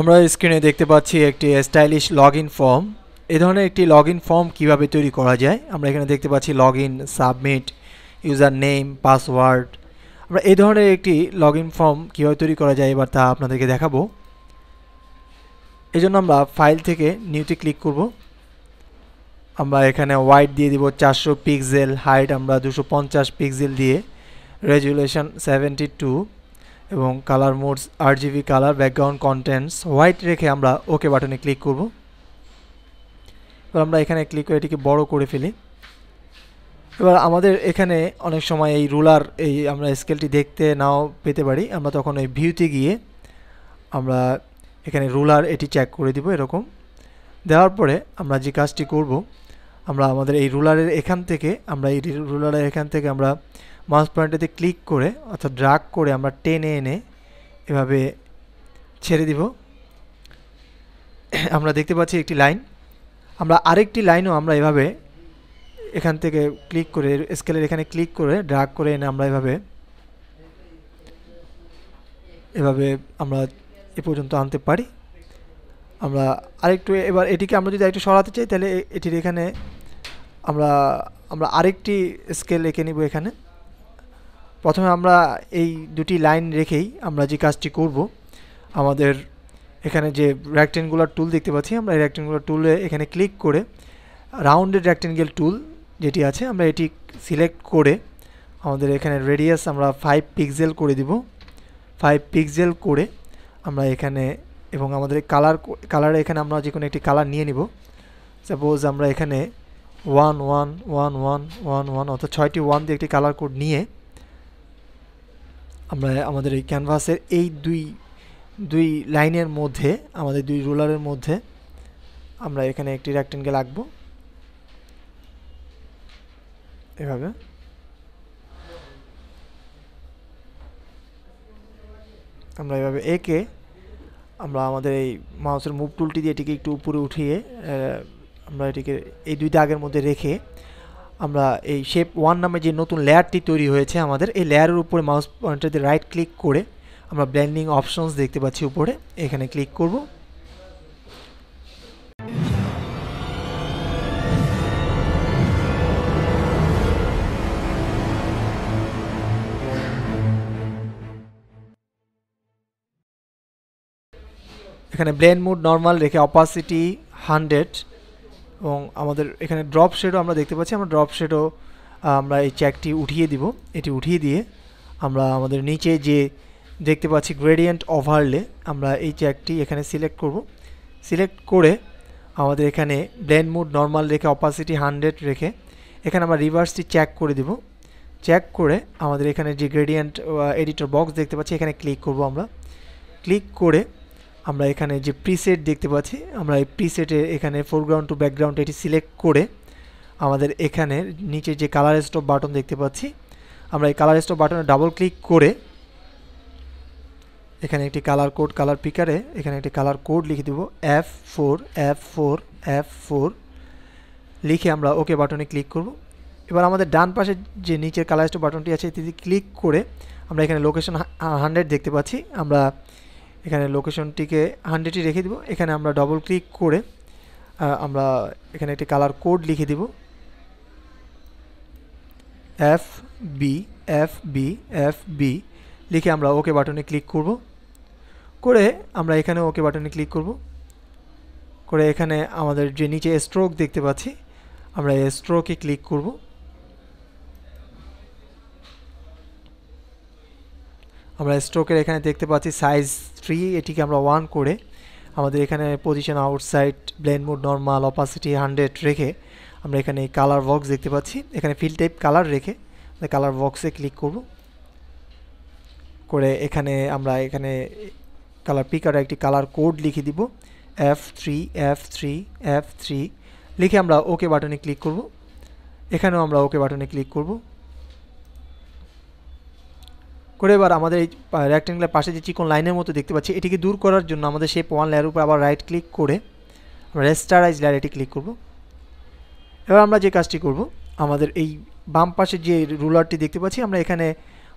আমরা স্ক্রিনে দেখতে পাচ্ছি একটি স্টাইলিশ লগ ফর্ম এ ধরনের একটি লগ ফর্ম কিভাবে তৈরি করা যায় আমরা এখানে দেখতে পাচ্ছি log submit user name password আমরা এই ধরনের একটি লগ ফর্ম কীভাবে তৈরি করা যায় এবার তা আপনাদেরকে দেখাবো এজন্য আমরা ফাইল থেকে নিউতে ক্লিক করব আমরা এখানে হোয়াইট দিয়ে দিব চারশো পিক্সেল হাইট আমরা দুশো পিক্সেল দিয়ে রেজুলেশন সেভেন্টি টু এবং colour modes R GB colour background contents white রেখে আমরা ওকে বাটনে ক্লিক করব এবার আমরা এখানে ক্লিক করে এটিকে বড় করে ফেলি এবার আমাদের এখানে অনেক সময় এই রুলার এই আমরা স্কেলটি দেখতে নাও পেতে পারি আমরা তখন এই ভিউতে গিয়ে আমরা এখানে রুলার এটি চেক করে দিব এরকম দেওয়ার পরে আমরা যে কাজটি করব আমরা আমাদের এই রুলারের এখান থেকে আমরা এই রুলারের এখান থেকে আমরা মাউস পয়েন্টটিতে ক্লিক করে অর্থাৎ ড্রাগ করে আমরা টেনে এনে এভাবে ছেড়ে দিব আমরা দেখতে পাচ্ছি একটি লাইন আমরা আরেকটি লাইনও আমরা এভাবে এখান থেকে ক্লিক করে স্কেলের এখানে ক্লিক করে ড্রাগ করে এনে আমরা এভাবে এভাবে আমরা এ পর্যন্ত আনতে পারি আমরা আরেকটু এবার এটিকে আমরা যদি একটু সরাতে চাই তাহলে এটির এখানে আমরা আমরা আরেকটি স্কেল এঁকে নিব এখানে প্রথমে আমরা এই দুটি লাইন রেখেই আমরা যে কাজটি করব আমাদের এখানে যে রেক্টেঙ্গুলার টুল দেখতে পাচ্ছি আমরা এই রেক্টেঙ্গুলার টুলে এখানে ক্লিক করে রাউন্ডেড র্যাকটেঙ্গেল টুল যেটি আছে আমরা এটি সিলেক্ট করে আমাদের এখানে রেডিয়াস আমরা ফাইভ পিক্সেল করে দিব ফাইভ পিক্সেল করে আমরা এখানে এবং আমাদের কালার কালারে এখানে আমরা যে কোনো একটি কালার নিয়ে নিব সাপোজ আমরা এখানে one one one one one one অর্থাৎ ছয়টি ওয়ান দিয়ে একটি কালার কোড নিয়ে আমরা আমাদের এই ক্যানভাসের এই দুই দুই লাইনের মধ্যে আমাদের দুই রোলারের মধ্যে আমরা এখানে একটি রেক্টেঙ্গেল আঁকবো এভাবে আমরা এভাবে এঁকে আমরা আমাদের এই মাউসের মুভ টুলটি দিয়ে এটিকে একটু উপরে উঠিয়ে আমরা এটিকে এই দুই দাগের মধ্যে রেখে আমরা এই শেপ ওয়ান নামে যে নতুন লেয়ারটি তৈরি হয়েছে আমাদের এই লেয়ারের উপরে মাউস পয়েন্টারতে রাইট ক্লিক করে আমরা ব্ল্যান্ডিং অপশনস দেখতে পাচ্ছি উপরে এখানে ক্লিক করব এখানে ব্ল্যান্ড মুড নর্মাল রেখে অপাসিটি হান্ড্রেড এবং আমাদের এখানে ড্রপ শেডও আমরা দেখতে পাচ্ছি আমরা ড্রপ শেডও আমরা এই চ্যাকটি উঠিয়ে দিব এটি উঠিয়ে দিয়ে আমরা আমাদের নিচে যে দেখতে পাচ্ছি গ্রেডিয়েন্ট ওভারলে আমরা এই চ্যাকটি এখানে সিলেক্ট করব সিলেক্ট করে আমাদের এখানে ব্লেন্ড মুড নর্মাল রেখে অপাসিটি হান্ড্রেড রেখে এখানে আমরা রিভার্সটি চেক করে দিব চেক করে আমাদের এখানে যে গ্রেডিয়েন্ট এডিটর বক্স দেখতে পাচ্ছি এখানে ক্লিক করব আমরা ক্লিক করে আমরা এখানে যে প্রিসেট দেখতে পাচ্ছি আমরা এই প্রিসেটে এখানে ফোরগ্রাউন্ড টু ব্যাকগ্রাউন্ড এটি সিলেক্ট করে আমাদের এখানে নিচে যে কালার স্টপ বাটন দেখতে পাচ্ছি আমরা এই কালার স্টপ বাটনে ডাবল ক্লিক করে এখানে একটি কালার কোড কালার পিকারে এখানে একটি কালার কোড লিখে দেবো F four F four F four লিখে আমরা ওকে বাটনে ক্লিক করব এবার আমাদের ডান পাশে যে নিচের কালার স্টপ বাটনটি আছে এটি ক্লিক করে আমরা এখানে লোকেশন হান্ড্রেড দেখতে পাচ্ছি আমরা এখানে লোকেশনটিকে হান্ড্রেডই রেখে দিব এখানে আমরা ডবল ক্লিক করে আমরা এখানে একটি কালার কোড লিখে দিব F B F B F B লিখে আমরা ওকে বাটনে ক্লিক করব করে আমরা এখানে ওকে বাটনে ক্লিক করব করে এখানে আমাদের যে নিচে স্ট্রোক দেখতে পাচ্ছি আমরা স্ট্রোকে ক্লিক করবো আমরা স্ট্রোকের এখানে দেখতে পাচ্ছি সাইজ থ্রি এটিকে আমরা ওয়ান করে আমাদের এখানে position outside blend mode normal opacity hundred রেখে আমরা এখানে কালার বক্স দেখতে পাচ্ছি এখানে ফিল টাইপ কালার রেখে কালার বক্সে ক্লিক করব করে এখানে আমরা এখানে কালার পিকার একটি কালার কোড লিখে দিব F three F three F three লিখে আমরা ওকে বাটনে ক্লিক করব এখানেও আমরা ওকে বাটনে ক্লিক করবো করে এবার আমাদের এই রেক্ট্যাঙ্গুলার পাশে যে চিকন লাইনের মতো দেখতে পাচ্ছি এটিকে দূর করার জন্য আমাদের সেই ওয়ান লেয়ারের উপর আবার রাইট ক্লিক করে আমরা রেস্টারাইজ লেয়ার এটি ক্লিক করব এবার আমরা যে কাজটি করব আমাদের এই বাম পাশে যে রুলারটি দেখতে পাচ্ছি আমরা এখানে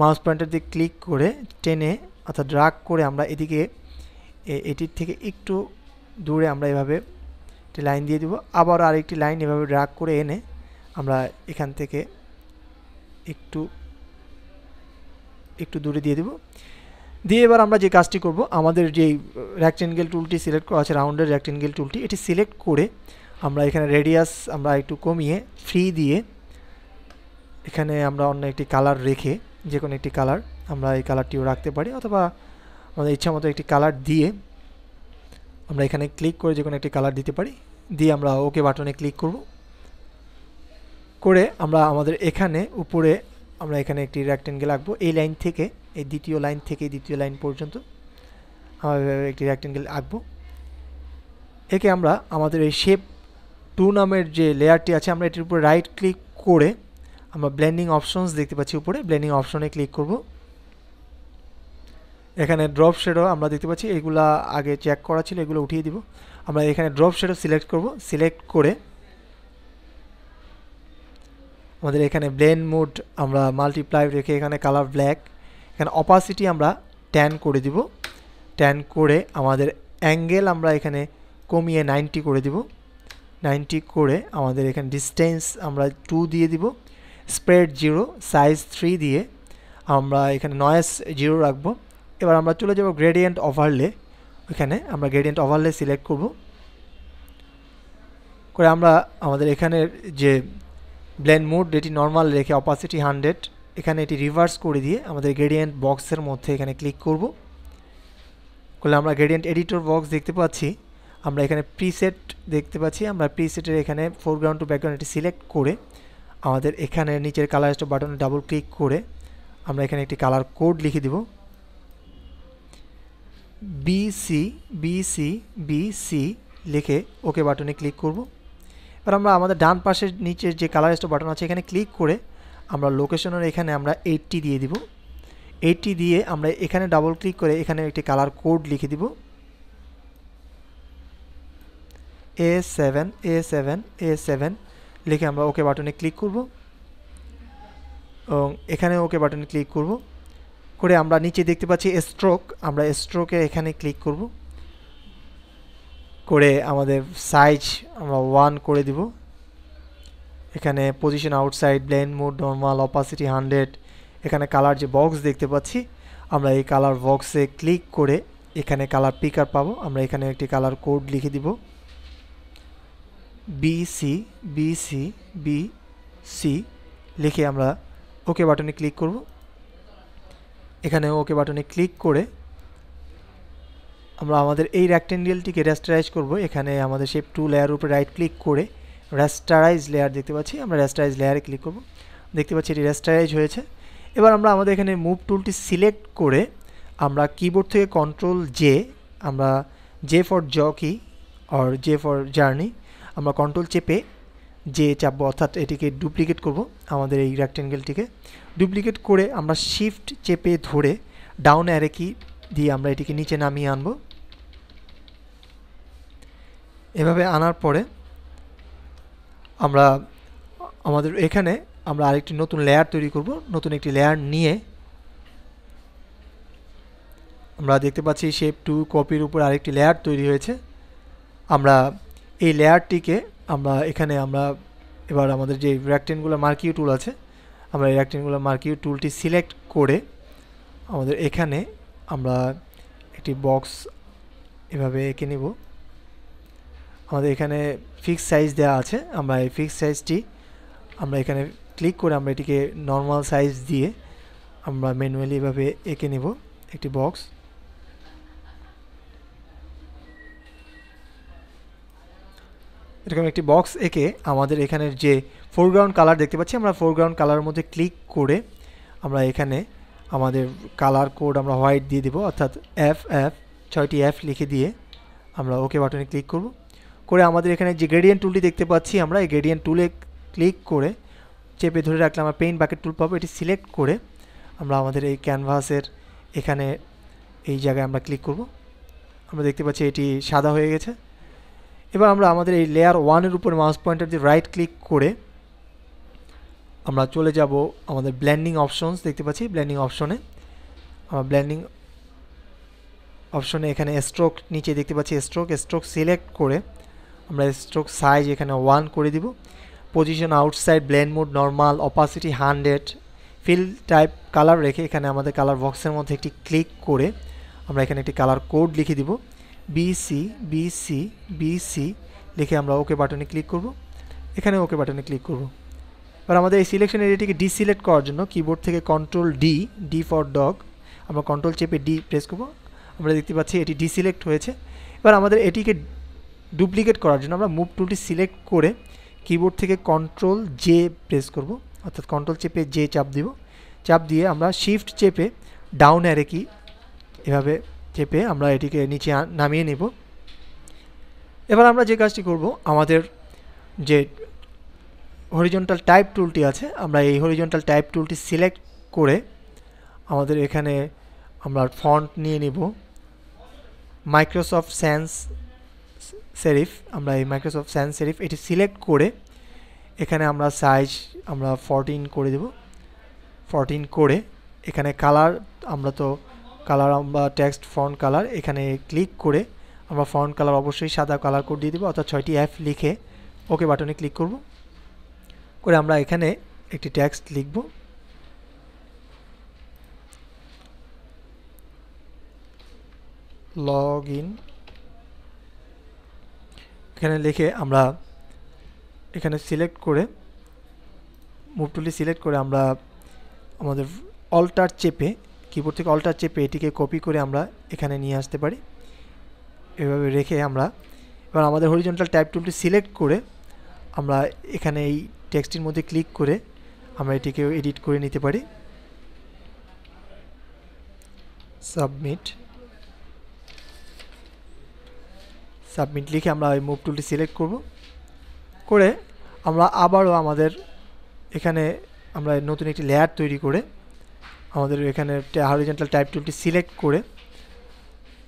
মাউস পয়েন্টার দিয়ে ক্লিক করে টেনে অর্থাৎ ড্রাগ করে আমরা এদিকে এটির থেকে একটু দূরে আমরা এভাবে একটি লাইন দিয়ে দেবো আবার আরেকটি লাইন এভাবে ড্রাগ করে এনে আমরা এখান থেকে একটু একটু দূরে দিয়ে দেব দিয়ে এবার আমরা যে কাজটি করব আমাদের যে র্যাক্টেঙ্গেল টুলটি সিলেক্ট করা আছে রাউন্ডের র্যাক্টেঙ্গেল টুলটি এটি সিলেক্ট করে আমরা এখানে রেডিয়াস আমরা একটু কমিয়ে ফ্রি দিয়ে এখানে আমরা অন্য একটি কালার রেখে যে কোনো একটি কালার আমরা এই কালারটিও রাখতে পারি অথবা আমাদের ইচ্ছা মতো একটি কালার দিয়ে আমরা এখানে ক্লিক করে যে কোনো একটি কালার দিতে পারি দিয়ে আমরা ওকে বাটনে ক্লিক করব করে আমরা আমাদের এখানে উপরে আমরা এখানে একটি রেক্টেঙ্গেল আঁকবো এই লাইন থেকে এই দ্বিতীয় লাইন থেকে দ্বিতীয় লাইন পর্যন্ত আমরা একটি রেক্টেঙ্গেল আঁকবো একে আমরা আমাদের এই শেপ টু নামের যে লেয়ারটি আছে আমরা এটির উপর রাইট ক্লিক করে আমরা ব্লেন্ডিং অপশনস দেখতে পাচ্ছি উপরে ব্লেন্ডিং অপশনে ক্লিক করব এখানে ড্রপ শেডো আমরা দেখতে পাচ্ছি এগুলা আগে চেক করা ছিল এগুলো উঠিয়ে দিব আমরা এখানে ড্রপ শেডো সিলেক্ট করব সিলেক্ট করে আমাদের এখানে ব্লেন মুড আমরা মাল্টিপ্লাই রেখে এখানে কালার ব্ল্যাক এখানে অপাসিটি আমরা ট্যান করে দিব ট্যান করে আমাদের অ্যাঙ্গেল আমরা এখানে কমিয়ে নাইনটি করে দিব নাইনটি করে আমাদের এখানে ডিস্টেন্স আমরা টু দিয়ে দিব স্প্রেড জিরো সাইজ থ্রি দিয়ে আমরা এখানে নয়েস জিরো রাখবো এবার আমরা চলে যাব গ্রেডিয়েন্ট ওভারলে এখানে আমরা গ্রেডিয়েন্ট ওভারলে সিলেক্ট করব করে আমরা আমাদের এখানের যে ব্লেন্ড মুড এটি নর্মাল রেখে অপাসিটি হান্ড্রেড এখানে এটি রিভার্স করে দিয়ে আমাদের গ্রেডিয়েন্ট বক্সের মধ্যে এখানে ক্লিক করব করলে আমরা গ্রেডিয়েন্ট এডিটর বক্স দেখতে পাচ্ছি আমরা এখানে প্রিসেট দেখতে পাচ্ছি আমরা প্রিসেটের এখানে ফোরগ্রাউন্ড টু ব্যাকগ্রাউন্ড এটি সিলেক্ট করে আমাদের এখানে নিচের কালার স্টপ বাটনে ডাবল ক্লিক করে আমরা এখানে একটি কালার কোড লিখে দেব বিসি বিসি বিসি লিখে ওকে বাটনে ক্লিক করবো এবার আমরা আমাদের ডান পাশের নিচে যে কালার বাটন আছে এখানে ক্লিক করে আমরা লোকেশনের এখানে আমরা এইটটি দিয়ে দিব এইটটি দিয়ে আমরা এখানে ডাবল ক্লিক করে এখানে একটি কালার কোড লিখে দিব A seven A seven A seven লিখে আমরা ওকে বাটনে ক্লিক করব এবং এখানে ওকে বাটনে ক্লিক করব করে আমরা নিচে দেখতে পাচ্ছি স্ট্রোক আমরা স্ট্রোকে এখানে ক্লিক করবো করে আমাদের সাইজ আমরা ওয়ান করে দিব এখানে position outside blend mode normal opacity hundred এখানে কালার যে বক্স দেখতে পাচ্ছি আমরা এই কালার বক্সে ক্লিক করে এখানে কালার পিকার পাবো আমরা এখানে একটি কালার কোড লিখে দিব বিসি বিসি সি লিখে আমরা ওকে বাটনে ক্লিক করব এখানে ওকে বাটনে ক্লিক করে আমরা আমাদের এই রেক্টেঙ্গেলটিকে রেস্টারাইজ করব এখানে আমাদের শেপ টু লেয়ার উপরে রাইট ক্লিক করে রেস্টারাইজ লেয়ার দেখতে পাচ্ছি আমরা রেস্টারাইজ লেয়ারে ক্লিক করব দেখতে পাচ্ছি এটি রেস্টারাইজ হয়েছে এবার আমরা আমাদের এখানে মুভ টুলটি সিলেক্ট করে আমরা কিবোর্ড থেকে কন্ট্রোল জে আমরা J for jockey or J for journey আমরা কন্ট্রোল চেপে যে চাপবো অর্থাৎ এটিকে ডুপ্লিকেট করব আমাদের এই রেক্টেঙ্গেলটিকে ডুপ্লিকেট করে আমরা শিফট চেপে ধরে ডাউন অ্যারে কি দিয়ে আমরা এটিকে নিচে নামিয়ে আনব এভাবে আনার পরে আমরা আমাদের এখানে আমরা আরেকটি নতুন লেয়ার তৈরি করব নতুন একটি লেয়ার নিয়ে আমরা দেখতে পাচ্ছি শেপ টু কপির উপর আরেকটি লেয়ার তৈরি হয়েছে আমরা এই লেয়ারটিকে আমরা এখানে আমরা এবার আমাদের যে র্যাকটেনগুলো মার্কিউ টুল আছে আমরা এই র্যাকটেনগুলো মার্কিউ টুলটি সিলেক্ট করে আমাদের এখানে আমরা একটি বক্স এভাবে এঁকে নেব আমাদের এখানে ফিক্স সাইজ দেওয়া আছে আমরা এই ফিক্স সাইজটি আমরা এখানে ক্লিক করে আমরা এটিকে নর্মাল সাইজ দিয়ে আমরা ম্যানুয়ালি এভাবে এঁকে নেব একটি বক্স এরকম একটি বক্স এঁকে আমাদের এখানের যে ফোরগ্রাউন্ড কালার দেখতে পাচ্ছি আমরা ফোরগ্রাউন্ড কালারের মধ্যে ক্লিক করে আমরা এখানে আমাদের কালার কোড আমরা হোয়াইট দিয়ে দেবো অর্থাৎ এফ এফ ছয়টি এফ লিখে দিয়ে আমরা ওকে বাটনে ক্লিক করব করে আমাদের এখানে যে গ্রেডিয়েন্ট টুলটি দেখতে পাচ্ছি আমরা এই গ্রেডিয়েন্ট টুলে ক্লিক করে চেপে ধরে রাখলে আমরা পেইন্ট বাকেট টুল পাবো এটি সিলেক্ট করে আমরা আমাদের এই ক্যানভাসের এখানে এই জায়গায় আমরা ক্লিক করব আমরা দেখতে পাচ্ছি এটি সাদা হয়ে গেছে এবার আমরা আমাদের এই লেয়ার ওয়ানের উপর মাউস পয়েন্টার দিয়ে রাইট ক্লিক করে আমরা চলে যাব আমাদের ব্ল্যান্ডিং অপশনস দেখতে পাচ্ছি ব্ল্যান্ডিং অপশনে আমার ব্ল্যান্ডিং অপশনে এখানে স্ট্রোক নিচে দেখতে পাচ্ছি স্ট্রোক স্ট্রোক সিলেক্ট করে আমরা স্ট্রোক সাইজ এখানে ওয়ান করে দিব position outside blend mode normal opacity hundred fill type colour রেখে এখানে আমাদের কালার বক্সের মধ্যে একটি ক্লিক করে আমরা এখানে একটি কালার কোড লিখে দিব বিসি বিসি বিসি লিখে আমরা ওকে বাটনে ক্লিক করব এখানে ওকে বাটনে ক্লিক করব এবার আমাদের এই সিলেকশন এরিয়াটিকে ডিসিলেক্ট করার জন্য কিবোর্ড থেকে control D D for dog আমরা কন্ট্রোল চেপে ডি প্রেস করবো আমরা দেখতে পাচ্ছি এটি ডিসিলেক্ট হয়েছে এবার আমাদের এটিকে ডুপ্লিকেট করার জন্য আমরা মুভ টুলটি সিলেক্ট করে কিবোর্ড থেকে কন্ট্রোল জে প্রেস করব অর্থাৎ কন্ট্রোল চেপে জে চাপ দিব চাপ দিয়ে আমরা শিফট চেপে ডাউন অ্যারে কি এভাবে চেপে আমরা এটিকে নিচে নামিয়ে নেব এবার আমরা যে কাজটি করব আমাদের যে হরিজন্টাল টাইপ টুলটি আছে আমরা এই হরিজন্টাল টাইপ টুলটি সিলেক্ট করে আমাদের এখানে আমরা ফন্ট নিয়ে নিব মাইক্রোসফট স্যান্স সেরিফ আমরা এই মাইক্রোসফট স্যান্স সেরিফ এটি সিলেক্ট করে এখানে আমরা সাইজ আমরা ফরটিন করে দেব ফরটিন করে এখানে কালার আমরা তো কালার আমরা টেক্সট ফন্ট কালার এখানে ক্লিক করে আমরা ফন্ট কালার অবশ্যই সাদা কালার কোড দিয়ে দেবো অর্থাৎ ছয়টি অ্যাপ লিখে ওকে বাটনে ক্লিক করবো করে আমরা এখানে একটি ট্যাক্সট লিখব লগ ইন এখানে লিখে আমরা এখানে সিলেক্ট করে মুভটুলি সিলেক্ট করে আমরা আমাদের অল্টার চেপে কিবোর্ড থেকে অল্টার চেপে এটিকে কপি করে আমরা এখানে নিয়ে আসতে পারি এভাবে রেখে আমরা এবার আমাদের হরিজন্টাল ট্যাপ টুলটি সিলেক্ট করে আমরা এখানে এই টেক্সটির মধ্যে ক্লিক করে আমরা এটিকে এডিট করে নিতে পারি সাবমিট সাবমিট লিখে আমরা ওই মুভ টুলটি সিলেক্ট করব করে আমরা আবারও আমাদের এখানে আমরা নতুন একটি লেয়ার তৈরি করে আমাদের এখানে হরিজেন্টাল টাইপ টুলটি সিলেক্ট করে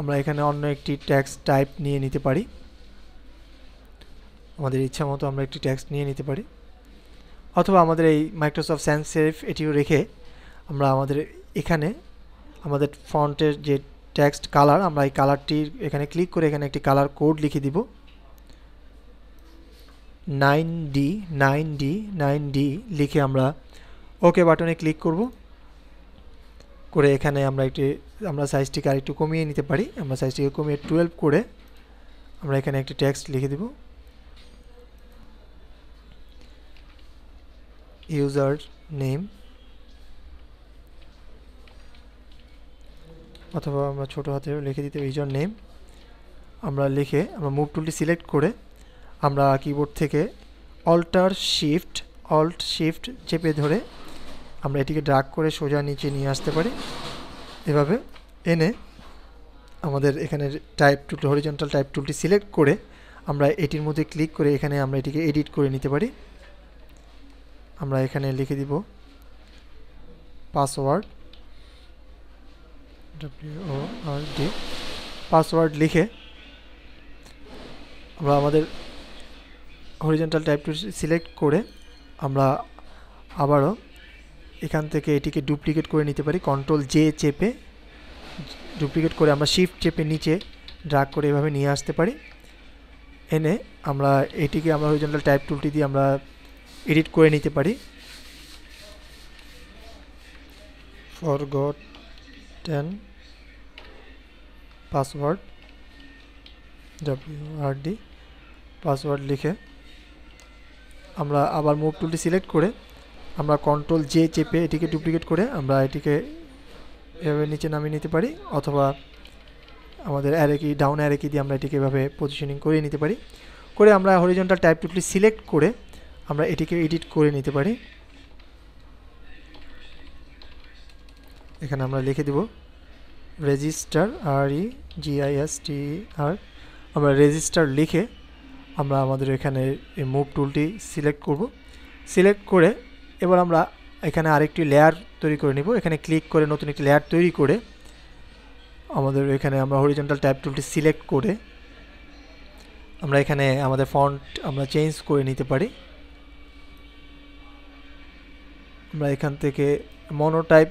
আমরা এখানে অন্য একটি ট্যাক্স টাইপ নিয়ে নিতে পারি আমাদের ইচ্ছা মতো আমরা একটি ট্যাক্স নিয়ে নিতে পারি অথবা আমাদের এই মাইক্রোসফট স্যান্স সেফ এটিও রেখে আমরা আমাদের এখানে আমাদের ফন্টের যে টেক্সট কালার আমরা এই কালারটির এখানে ক্লিক করে এখানে একটি কালার কোড লিখে দিব nine D nine D nine D লিখে আমরা ওকে বাটনে ক্লিক করব করে এখানে আমরা একটি আমরা সাইজটিকে আরেকটু কমিয়ে নিতে পারি আমরা সাইজটিকে কমিয়ে টুয়েলভ করে আমরা এখানে একটি টেক্সট লিখে দেবো ইউজার নেম অথবা আমরা ছোটো হাতে লিখে দিতে ইউজার নেম আমরা লিখে আমরা মুভ টুলটি সিলেক্ট করে আমরা কিবোর্ড থেকে অল্টার শিফট অল্ট শিফট চেপে ধরে আমরা এটিকে ড্রাগ করে সোজা নিচে নিয়ে আসতে পারি এভাবে এনে আমাদের এখানে টাইপ টুল হরিজন্টাল টাইপ টুলটি সিলেক্ট করে আমরা এটির মধ্যে ক্লিক করে এখানে আমরা এটিকে এডিট করে নিতে পারি আমরা এখানে লিখে দিব password O R D password লিখে আমরা আমাদের হরিজেন্টাল টাইপটি সিলেক্ট করে আমরা আবারও এখান থেকে এটিকে ডুপ্লিকেট করে নিতে পারি কন্ট্রোল জে চেপে ডুপ্লিকেট করে আমরা শিফট চেপে নিচে ড্রাগ করে এভাবে নিয়ে আসতে পারি এনে আমরা এটিকে আমরা হরিজেন্টাল টাইপ টুলটি দিয়ে আমরা এডিট করে নিতে পারি forgotten password D password লিখে আমরা আবার মুভ টুলটি সিলেক্ট করে আমরা কন্ট্রোল জে চেপে এটিকে ডুপ্লিকেট করে আমরা এটিকে এভাবে নিচে নামিয়ে নিতে পারি অথবা আমাদের অ্যারে কি ডাউন অ্যারে কি দিয়ে আমরা এটিকে এভাবে পজিশনিং করে নিতে পারি করে আমরা হরিজন্টাল টাইপ টুলটি সিলেক্ট করে আমরা এটাকে এডিট করে নিতে পারি এখানে আমরা লিখে দিব register R E G I S T R আমরা রেজিস্টার লিখে আমরা আমাদের এখানে এই মুভ টুলটি সিলেক্ট করব সিলেক্ট করে এবারে আমরা এখানে আরেকটি লেয়ার তৈরি করে নিব এখানে ক্লিক করে নতুন একটি লেয়ার তৈরি করে আমাদের এখানে আমরা হরিজন্টাল টাইপ টুলটি সিলেক্ট করে আমরা এখানে আমাদের ফন্ট আমরা চেঞ্জ করে নিতে পারি আমরা এখান থেকে মনোটাইপ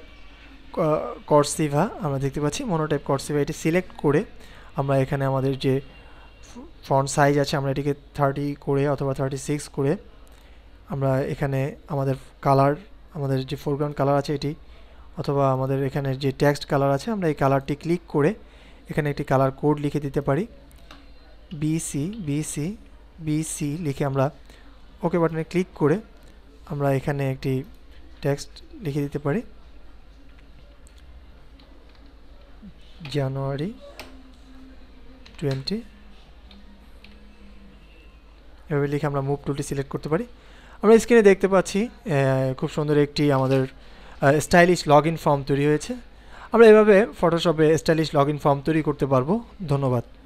করসিভা আমরা দেখতে পাচ্ছি মনোটাইপ করসিভা এটি সিলেক্ট করে আমরা এখানে আমাদের যে ফ্রন্ট সাইজ আছে আমরা এটিকে থার্টি করে অথবা থার্টি সিক্স করে আমরা এখানে আমাদের কালার আমাদের যে ফোরগ্রাউন্ড কালার আছে এটি অথবা আমাদের এখানে যে টেক্সট কালার আছে আমরা এই কালারটি ক্লিক করে এখানে একটি কালার কোড লিখে দিতে পারি বিসি বিসি বিসি লিখে আমরা ওকে বাটনে ক্লিক করে আমরা এখানে একটি টেক্সট লিখে দিতে পারি জানুয়ারি টোয়েন্টি এভাবে লিখে আমরা মুভ টুলটি সিলেক্ট করতে পারি আমরা স্ক্রিনে দেখতে পাচ্ছি খুব সুন্দর একটি আমাদের স্টাইলিশ লগ ইন ফর্ম তৈরি হয়েছে আমরা এভাবে ফটোশপে স্টাইলিশ লগ ইন ফর্ম তৈরি করতে পারবো ধন্যবাদ